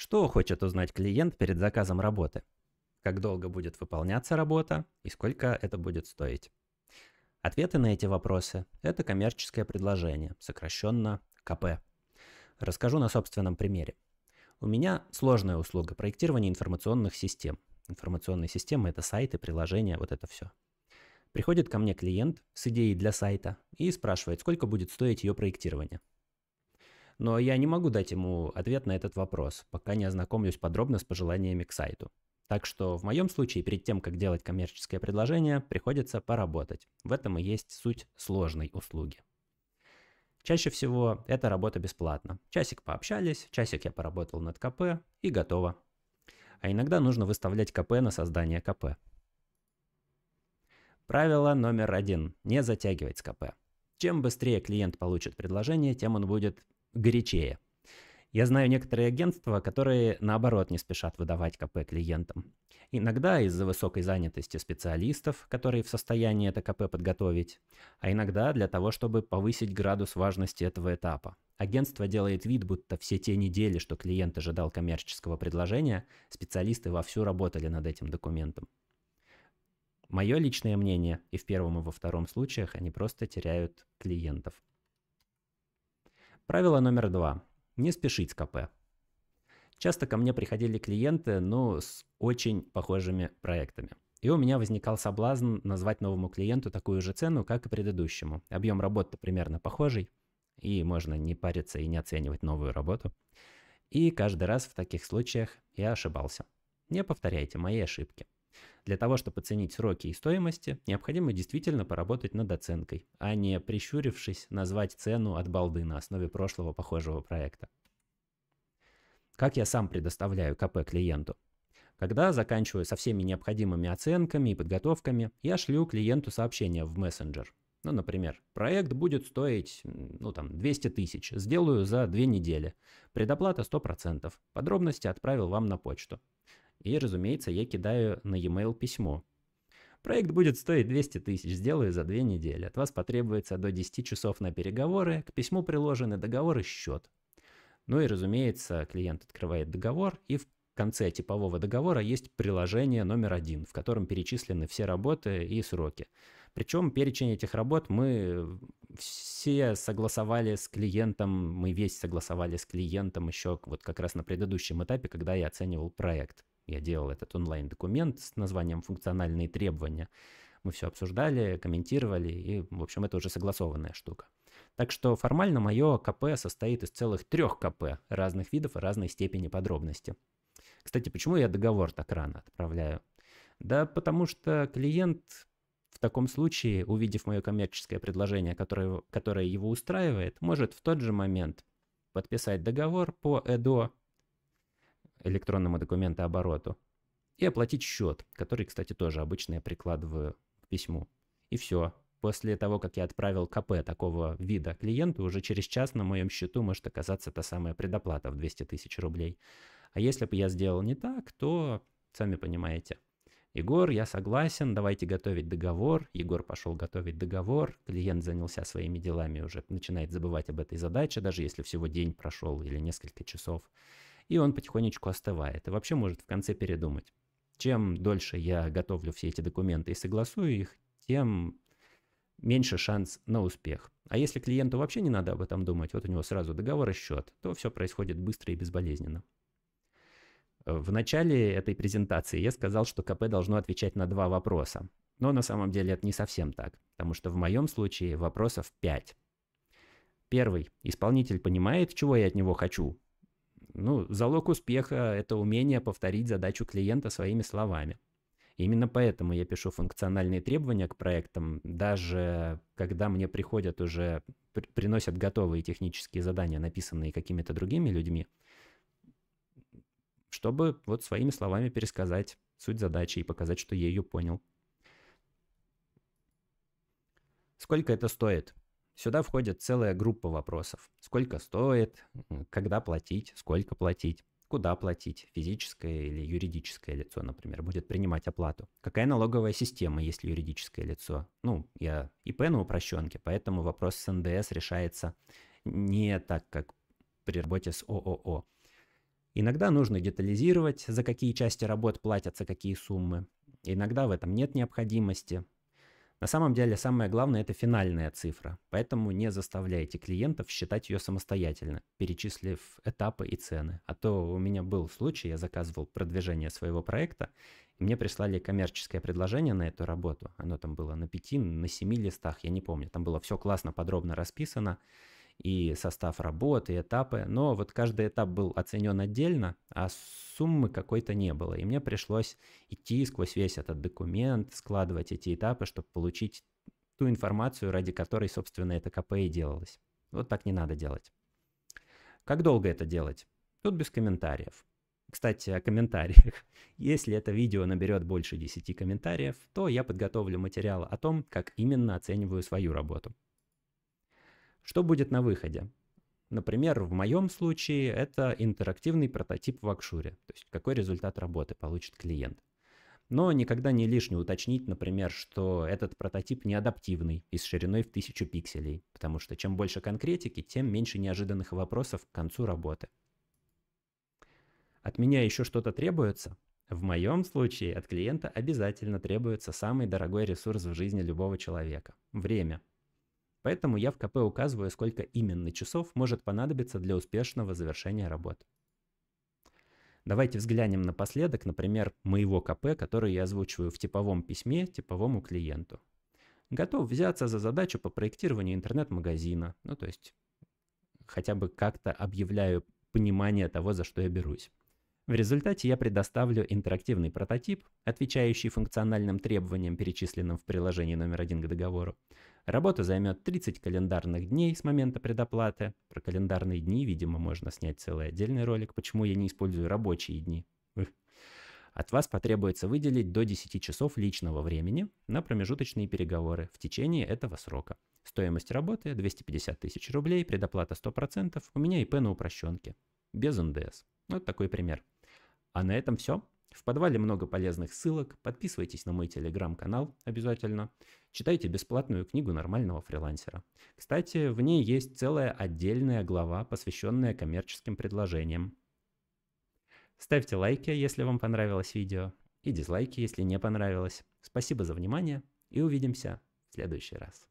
Что хочет узнать клиент перед заказом работы? Как долго будет выполняться работа и сколько это будет стоить? Ответы на эти вопросы – это коммерческое предложение, сокращенно КП. Расскажу на собственном примере. У меня сложная услуга проектирования информационных систем. Информационные системы – это сайты, приложения, вот это все. Приходит ко мне клиент с идеей для сайта и спрашивает, сколько будет стоить ее проектирование но я не могу дать ему ответ на этот вопрос, пока не ознакомлюсь подробно с пожеланиями к сайту. Так что в моем случае перед тем, как делать коммерческое предложение, приходится поработать. В этом и есть суть сложной услуги. Чаще всего эта работа бесплатна. Часик пообщались, часик я поработал над КП и готово. А иногда нужно выставлять КП на создание КП. Правило номер один. Не затягивать с КП. Чем быстрее клиент получит предложение, тем он будет горячее. Я знаю некоторые агентства, которые наоборот не спешат выдавать КП клиентам. Иногда из-за высокой занятости специалистов, которые в состоянии это КП подготовить, а иногда для того, чтобы повысить градус важности этого этапа. Агентство делает вид, будто все те недели, что клиент ожидал коммерческого предложения, специалисты вовсю работали над этим документом. Мое личное мнение, и в первом и во втором случаях они просто теряют клиентов. Правило номер два. Не спешить с КП. Часто ко мне приходили клиенты, ну, с очень похожими проектами. И у меня возникал соблазн назвать новому клиенту такую же цену, как и предыдущему. Объем работы примерно похожий, и можно не париться и не оценивать новую работу. И каждый раз в таких случаях я ошибался. Не повторяйте мои ошибки. Для того, чтобы оценить сроки и стоимости, необходимо действительно поработать над оценкой, а не прищурившись назвать цену от балды на основе прошлого похожего проекта. Как я сам предоставляю КП клиенту? Когда заканчиваю со всеми необходимыми оценками и подготовками, я шлю клиенту сообщение в мессенджер. Ну, например, проект будет стоить, ну, там, 200 тысяч. Сделаю за две недели. Предоплата 100%. Подробности отправил вам на почту. И, разумеется, я кидаю на e-mail письмо. Проект будет стоить 200 тысяч, сделаю за две недели. От вас потребуется до 10 часов на переговоры, к письму приложены договор и счет. Ну и, разумеется, клиент открывает договор, и в конце типового договора есть приложение номер один, в котором перечислены все работы и сроки. Причем перечень этих работ мы все согласовали с клиентом, мы весь согласовали с клиентом еще вот как раз на предыдущем этапе, когда я оценивал проект. Я делал этот онлайн-документ с названием «Функциональные требования». Мы все обсуждали, комментировали, и, в общем, это уже согласованная штука. Так что формально мое КП состоит из целых трех КП разных видов и разной степени подробности. Кстати, почему я договор так рано отправляю? Да потому что клиент в таком случае, увидев мое коммерческое предложение, которое, которое его устраивает, может в тот же момент подписать договор по ЭДО электронному документообороту. И оплатить счет, который, кстати, тоже обычно я прикладываю к письму. И все. После того, как я отправил КП такого вида клиенту, уже через час на моем счету может оказаться та самая предоплата в 200 тысяч рублей. А если бы я сделал не так, то сами понимаете. Егор, я согласен, давайте готовить договор. Егор пошел готовить договор, клиент занялся своими делами уже, начинает забывать об этой задаче, даже если всего день прошел или несколько часов и он потихонечку остывает и вообще может в конце передумать. Чем дольше я готовлю все эти документы и согласую их, тем меньше шанс на успех. А если клиенту вообще не надо об этом думать, вот у него сразу договор и счет, то все происходит быстро и безболезненно. В начале этой презентации я сказал, что КП должно отвечать на два вопроса. Но на самом деле это не совсем так, потому что в моем случае вопросов пять. Первый. Исполнитель понимает, чего я от него хочу? Ну, залог успеха – это умение повторить задачу клиента своими словами. Именно поэтому я пишу функциональные требования к проектам, даже когда мне приходят уже, приносят готовые технические задания, написанные какими-то другими людьми, чтобы вот своими словами пересказать суть задачи и показать, что я ее понял. Сколько это стоит? Сюда входит целая группа вопросов. Сколько стоит, когда платить, сколько платить, куда платить, физическое или юридическое лицо, например, будет принимать оплату. Какая налоговая система, если юридическое лицо? Ну, я ИП на упрощенке, поэтому вопрос с НДС решается не так, как при работе с ООО. Иногда нужно детализировать, за какие части работ платятся какие суммы. Иногда в этом нет необходимости, на самом деле самое главное – это финальная цифра, поэтому не заставляйте клиентов считать ее самостоятельно, перечислив этапы и цены. А то у меня был случай, я заказывал продвижение своего проекта, и мне прислали коммерческое предложение на эту работу. Оно там было на пяти, на семи листах, я не помню. Там было все классно, подробно расписано и состав работ, и этапы, но вот каждый этап был оценен отдельно, а суммы какой-то не было, и мне пришлось идти сквозь весь этот документ, складывать эти этапы, чтобы получить ту информацию, ради которой, собственно, это КП и делалось. Вот так не надо делать. Как долго это делать? Тут без комментариев. Кстати, о комментариях. Если это видео наберет больше 10 комментариев, то я подготовлю материал о том, как именно оцениваю свою работу. Что будет на выходе? Например, в моем случае это интерактивный прототип в Акшуре, то есть какой результат работы получит клиент. Но никогда не лишне уточнить, например, что этот прототип не адаптивный и с шириной в тысячу пикселей, потому что чем больше конкретики, тем меньше неожиданных вопросов к концу работы. От меня еще что-то требуется? В моем случае от клиента обязательно требуется самый дорогой ресурс в жизни любого человека – время – Поэтому я в КП указываю, сколько именно часов может понадобиться для успешного завершения работ. Давайте взглянем напоследок, например, моего КП, который я озвучиваю в типовом письме типовому клиенту. Готов взяться за задачу по проектированию интернет-магазина, ну то есть хотя бы как-то объявляю понимание того, за что я берусь. В результате я предоставлю интерактивный прототип, отвечающий функциональным требованиям, перечисленным в приложении номер один к договору, Работа займет 30 календарных дней с момента предоплаты. Про календарные дни, видимо, можно снять целый отдельный ролик, почему я не использую рабочие дни. От вас потребуется выделить до 10 часов личного времени на промежуточные переговоры в течение этого срока. Стоимость работы 250 тысяч рублей, предоплата 100%, у меня ИП на упрощенке. Без НДС. Вот такой пример. А на этом все. В подвале много полезных ссылок, подписывайтесь на мой телеграм-канал обязательно, читайте бесплатную книгу нормального фрилансера. Кстати, в ней есть целая отдельная глава, посвященная коммерческим предложениям. Ставьте лайки, если вам понравилось видео, и дизлайки, если не понравилось. Спасибо за внимание и увидимся в следующий раз.